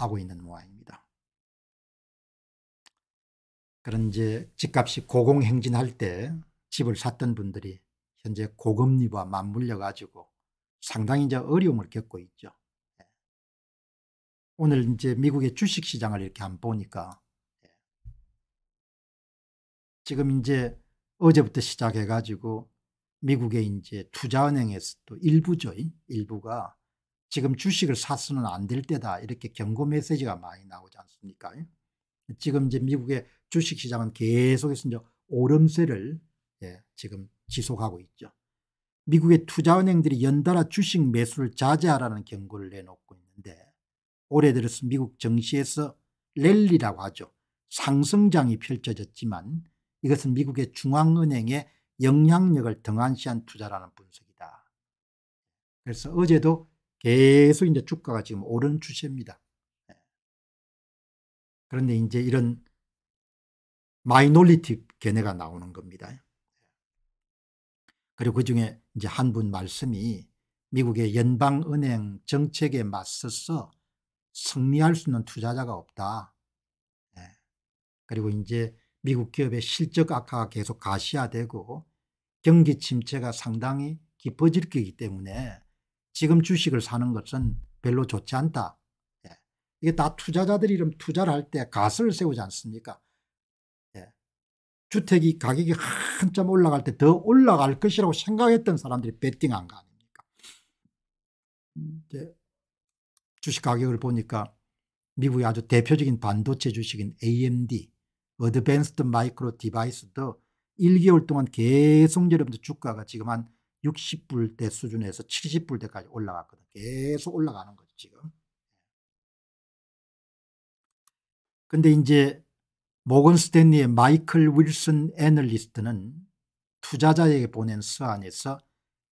하고 있는 모양입니다. 그런 이제 집값이 고공행진할 때 집을 샀던 분들이 현재 고금리와 맞물려 가지고 상당히 이제 어려움을 겪고 있죠. 예. 오늘 이제 미국의 주식시장을 이렇게 안 보니까 예. 지금 이제 어제부터 시작해 가지고 미국의 이제 투자은행에서 또 일부죠. 일부가 지금 주식을 사서는 안 될 때다 이렇게 경고 메시지가 많이 나오지 않습니까? 지금 이제 미국의 주식 시장은 계속해서 이제 오름세를 예, 지금 지속하고 있죠. 미국의 투자은행들이 연달아 주식 매수를 자제하라는 경고를 내놓고 있는데 올해 들어서 미국 정시에서 랠리라고 하죠. 상승장이 펼쳐졌지만 이것은 미국의 중앙은행의 영향력을 등한시한 투자라는 분석이다. 그래서 어제도 계속 이제 주가가 지금 오른 추세입니다. 예. 그런데 이제 이런 마이놀리티 견해가 나오는 겁니다. 예. 그리고 그 중에 이제 한 분 말씀이 미국의 연방은행 정책에 맞서서 승리할 수 있는 투자자가 없다. 예. 그리고 이제 미국 기업의 실적 악화가 계속 가시화되고 경기 침체가 상당히 깊어질 거기 때문에 지금 주식을 사는 것은 별로 좋지 않다. 예. 이게 다 투자자들이 이런 투자를 할 때 가설을 세우지 않습니까? 예. 주택이 가격이 한참 올라갈 때 더 올라갈 것이라고 생각했던 사람들이 베팅한 거 아닙니까? 이제 주식 가격을 보니까 미국의 아주 대표적인 반도체 주식인 AMD, 어드밴스드 마이크로 디바이스도 1개월 동안 계속 여러분들 주가가 지금 한 60불대 수준에서 70불대까지 올라갔거든. 계속 올라가는 거죠, 지금. 근데 이제 모건 스탠리의 마이클 윌슨 애널리스트는 투자자에게 보낸 서안에서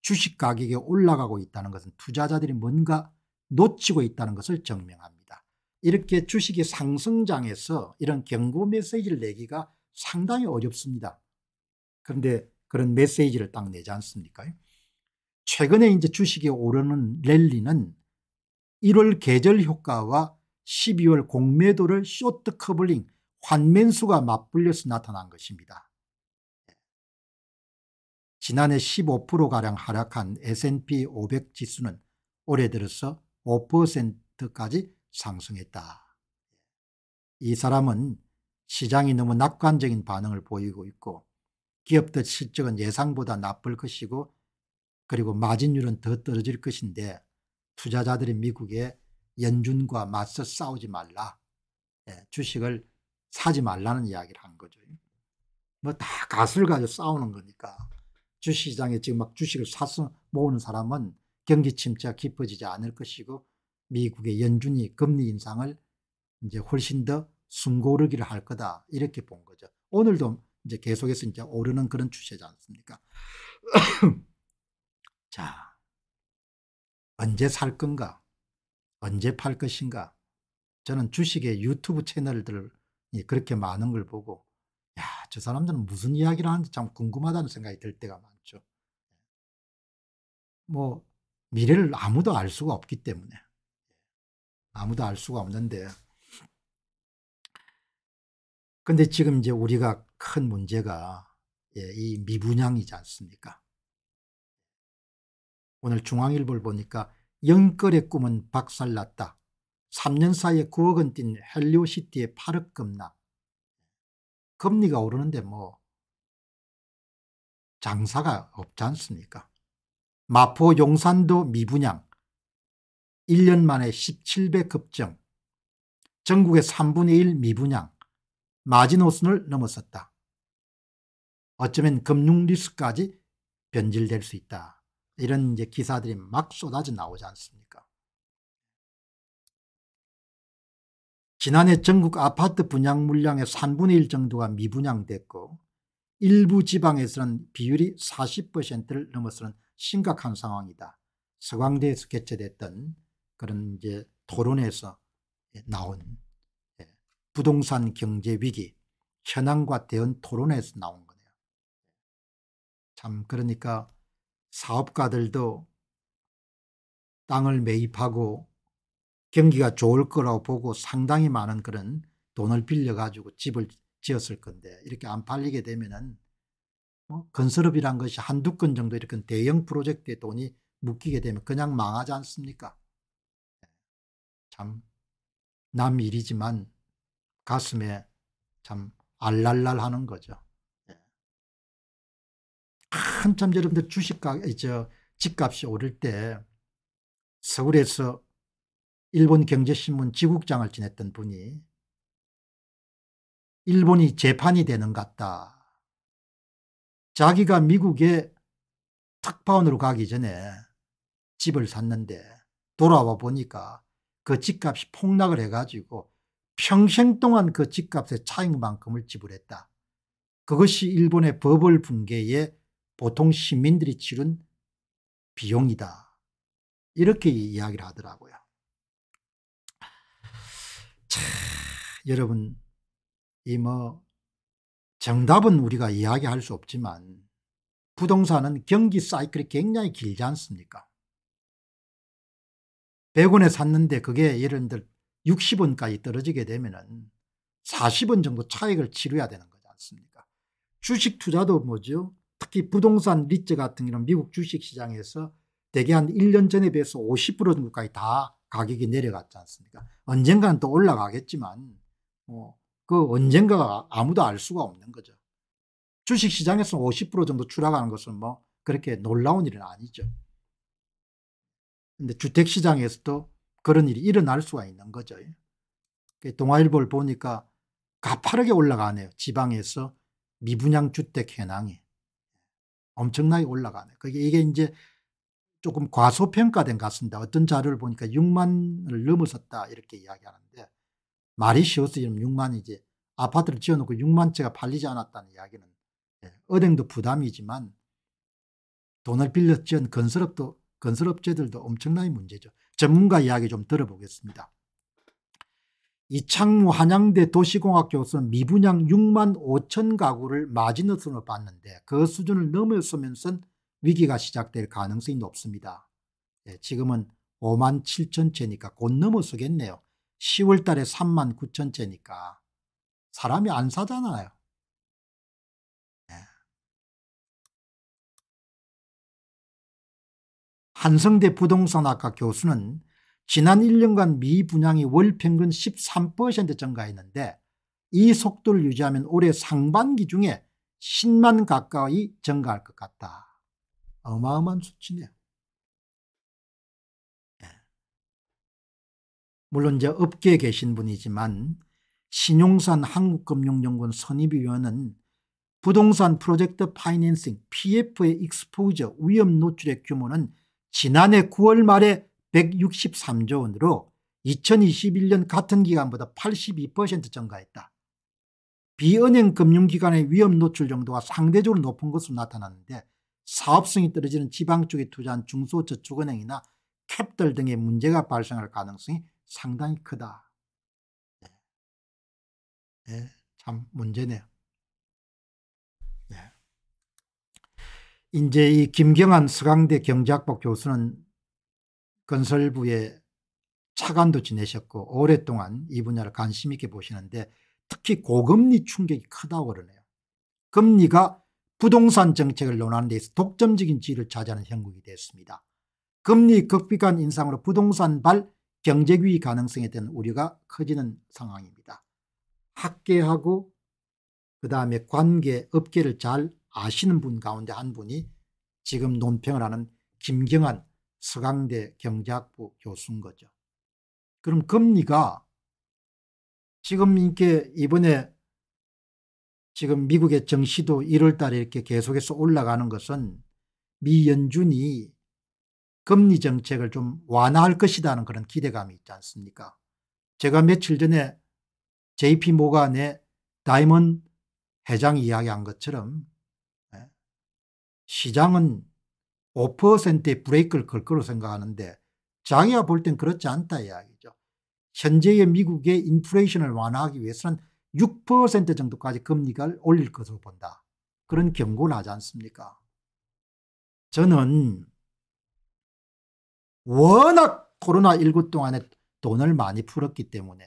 주식 가격이 올라가고 있다는 것은 투자자들이 뭔가 놓치고 있다는 것을 증명합니다. 이렇게 주식이 상승장에서 이런 경고 메시지를 내기가 상당히 어렵습니다. 그런데 그런 메시지를 딱 내지 않습니까? 최근에 이제 주식이 오르는 랠리는 1월 계절 효과와 12월 공매도를 쇼트 커블링 환면수가 맞불려서 나타난 것입니다. 지난해 15%가량 하락한 S&P 500 지수는 올해 들어서 5%까지 상승했다. 이 사람은 시장이 너무 낙관적인 반응을 보이고 있고 기업들 실적은 예상보다 나쁠 것이고 그리고 마진율은 더 떨어질 것인데 투자자들이 미국의 연준과 맞서 싸우지 말라. 예, 주식을 사지 말라는 이야기를 한 거죠. 뭐 다가수 가지고 싸우는 거니까 주식시장에 지금 막 주식을 사서 모으는 사람은 경기 침체가 깊어지지 않을 것이고 미국의 연준이 금리 인상을 이제 훨씬 더 숨고르기를 할 거다 이렇게 본 거죠. 오늘도 이제 계속해서 이제 오르는 그런 추세지 않습니까? 자, 언제 살 건가? 언제 팔 것인가? 저는 주식의 유튜브 채널들을 그렇게 많은 걸 보고 야, 저 사람들은 무슨 이야기를 하는지 참 궁금하다는 생각이 들 때가 많죠. 뭐 미래를 아무도 알 수가 없기 때문에 아무도 알 수가 없는데 근데 지금 이제 우리가 큰 문제가 예, 이 미분양이지 않습니까? 오늘 중앙일보를 보니까 영걸의 꿈은 박살났다. 3년 사이에 9억 원뛴 헬리오시티의 8억 급락. 금리가 오르는데 뭐 장사가 없지 않습니까? 마포 용산도 미분양 1년 만에 17배 급증 전국의 3분의 1 미분양 마지노선을 넘어섰다. 어쩌면 금융 리스크까지 변질될 수 있다. 이런 이제 기사들이 막 쏟아져 나오지 않습니까? 지난해 전국 아파트 분양 물량의 3분의 1 정도가 미분양됐고 일부 지방에서는 비율이 40%를 넘어서는 심각한 상황이다. 서강대에서 개최됐던 그런 이제 토론에서 나온 부동산 경제 위기, 현황과 대응 토론에서 나온 거네요. 참 그러니까 사업가들도 땅을 매입하고 경기가 좋을 거라고 보고 상당히 많은 그런 돈을 빌려가지고 집을 지었을 건데 이렇게 안 팔리게 되면은 뭐 건설업이란 것이 한두 건 정도 이렇게 대형 프로젝트에 돈이 묶이게 되면 그냥 망하지 않습니까? 참 남일이지만 가슴에 참 알랄랄 하는 거죠. 예. 한참 여러분들 주식가, 저 집값이 오를 때 서울에서 일본 경제신문 지국장을 지냈던 분이 일본이 재판이 되는 같다. 자기가 미국에 특파원으로 가기 전에 집을 샀는데 돌아와 보니까 그 집값이 폭락을 해가지고 평생 동안 그 집값의 차익만큼을 지불했다. 그것이 일본의 버블 붕괴에 보통 시민들이 치른 비용이다. 이렇게 이야기를 하더라고요. 차, 여러분, 이 뭐 정답은 우리가 이야기할 수 없지만 부동산은 경기 사이클이 굉장히 길지 않습니까? 100원에 샀는데 그게 예를 들어 60원까지 떨어지게 되면은 40원 정도 차익을 치료해야 되는 거지 않습니까? 주식 투자도 뭐죠? 특히 부동산 리츠 같은 경우는 미국 주식 시장에서 대개 한 1년 전에 비해서 50% 정도까지 다 가격이 내려갔지 않습니까? 언젠가는 또 올라가겠지만 뭐 그 언젠가가 아무도 알 수가 없는 거죠. 주식 시장에서 50% 정도 추락하는 것은 뭐 그렇게 놀라운 일은 아니죠. 근데 주택 시장에서도 그런 일이 일어날 수가 있는 거죠. 그 동아일보를 보니까 가파르게 올라가네요. 지방에서 미분양 주택 현황이 엄청나게 올라가네요. 그게 이게 이제 조금 과소평가된 것 같습니다. 어떤 자료를 보니까 6만을 넘어섰다 이렇게 이야기하는데 말이 쉬워서 지금 6만이지 아파트를 지어놓고 6만 채가 팔리지 않았다는 이야기는 은행도 예, 부담이지만 돈을 빌려 지은 건설업도 건설업체들도 엄청나게 문제죠. 전문가 이야기 좀 들어보겠습니다. 이창무 한양대 도시공학 교수는 미분양 6만 5천 가구를 마지노선으로 봤는데 그 수준을 넘어서면서 위기가 시작될 가능성이 높습니다. 예, 지금은 5만 7천 채니까 곧 넘어서겠네요. 10월 달에 3만 9천 채니까 사람이 안 사잖아요. 한성대 부동산학과 교수는 지난 1년간 미 분양이 월 평균 13% 증가했는데 이 속도를 유지하면 올해 상반기 중에 10만 가까이 증가할 것 같다. 어마어마한 수치네요. 네. 물론 이제 업계에 계신 분이지만 신용산 한국금융연구원 선입위원은 부동산 프로젝트 파이낸싱 PF의 익스포저 위험 노출의 규모는 지난해 9월 말에 163조 원으로 2021년 같은 기간보다 82% 증가했다. 비은행 금융기관의 위험 노출 정도가 상대적으로 높은 것으로 나타났는데 사업성이 떨어지는 지방 쪽에 투자한 중소저축은행이나 캡들 등의 문제가 발생할 가능성이 상당히 크다. 네. 네, 참 문제네요. 이제 이 김경환 서강대 경제학부 교수는 건설부에 차관도 지내셨고 오랫동안 이 분야를 관심 있게 보시는데 특히 고금리 충격이 크다고 그러네요. 금리가 부동산 정책을 논하는 데 있어 독점적인 지위를 차지하는 형국이 됐습니다. 금리 극비관 인상으로 부동산 발 경제위기 가능성에 대한 우려가 커지는 상황입니다. 학계하고 그 다음에 관계 업계를 잘 아시는 분 가운데 한 분이 지금 논평을 하는 김경환 서강대 경제학부 교수인 거죠. 그럼 금리가 지금 이렇게 이번에 지금 미국의 정시도 1월 달에 이렇게 계속해서 올라가는 것은 미 연준이 금리 정책을 좀 완화할 것이라는 그런 기대감이 있지 않습니까? 제가 며칠 전에 JP 모간의 다이먼 회장이 이야기한 것처럼 시장은 5%의 브레이크를 걸 거로 생각하는데 장이가 볼 땐 그렇지 않다 이야기죠. 현재의 미국의 인플레이션을 완화하기 위해서는 6% 정도까지 금리가 올릴 것으로 본다. 그런 경고 나지 않습니까? 저는 워낙 코로나19 동안에 돈을 많이 풀었기 때문에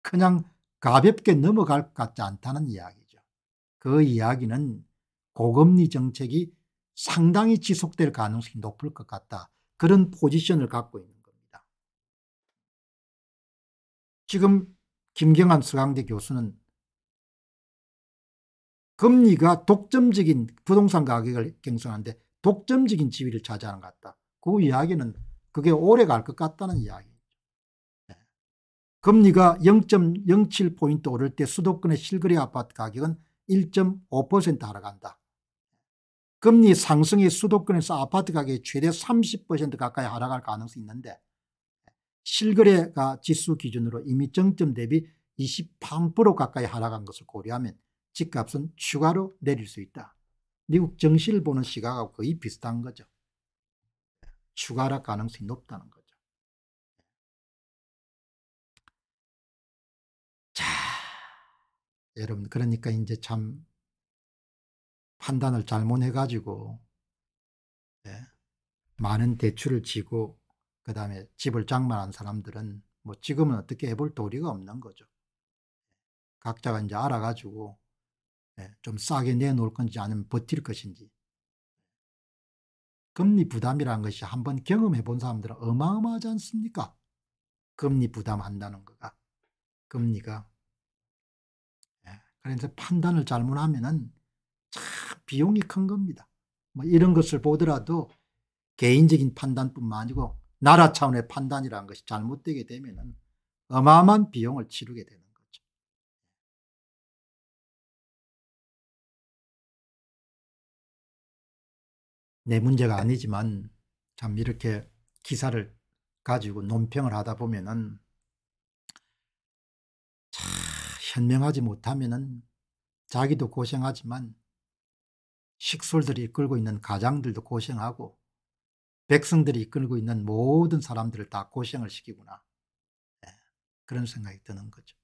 그냥 가볍게 넘어갈 것 같지 않다는 이야기죠. 그 이야기는 고금리 정책이 상당히 지속될 가능성이 높을 것 같다. 그런 포지션을 갖고 있는 겁니다. 지금 김경환 서강대 교수는 금리가 독점적인 부동산 가격을 경성하는데 독점적인 지위를 차지하는 것 같다. 그 이야기는 그게 오래 갈 것 같다는 이야기입니다. 네. 금리가 0.07포인트 오를 때 수도권의 실거래 아파트 가격은 1.5% 하락한다. 금리 상승이 수도권에서 아파트 가격이 최대 30% 가까이 하락할 가능성이 있는데 실거래가 지수 기준으로 이미 정점 대비 2 0 가까이 하락한 것을 고려하면 집값은 추가로 내릴 수 있다. 미국 정시를 보는 시각하고 거의 비슷한 거죠. 추가 하락 가능성이 높다는 거죠. 자, 여러분 그러니까 이제 참 판단을 잘못해가지고 네, 많은 대출을 지고 그 다음에 집을 장만한 사람들은 뭐 지금은 어떻게 해볼 도리가 없는 거죠. 각자가 이제 알아가지고 네, 좀 싸게 내놓을 건지 아니면 버틸 것인지 금리 부담이라는 것이 한번 경험해 본 사람들은 어마어마하지 않습니까? 금리 부담한다는 거가 금리가 네, 그래서 판단을 잘못하면은 비용이 큰 겁니다. 뭐 이런 것을 보더라도 개인적인 판단뿐만 아니고 나라 차원의 판단이라는 것이 잘못되게 되면 어마어마한 비용을 치르게 되는 거죠. 내 네, 문제가 아니지만 참 이렇게 기사를 가지고 논평을 하다 보면은 현명하지 못하면 자기도 고생하지만 식솔들이 이끌고 있는 가장들도 고생하고 백성들이 이끌고 있는 모든 사람들을 다 고생을 시키구나. 네. 그런 생각이 드는 거죠.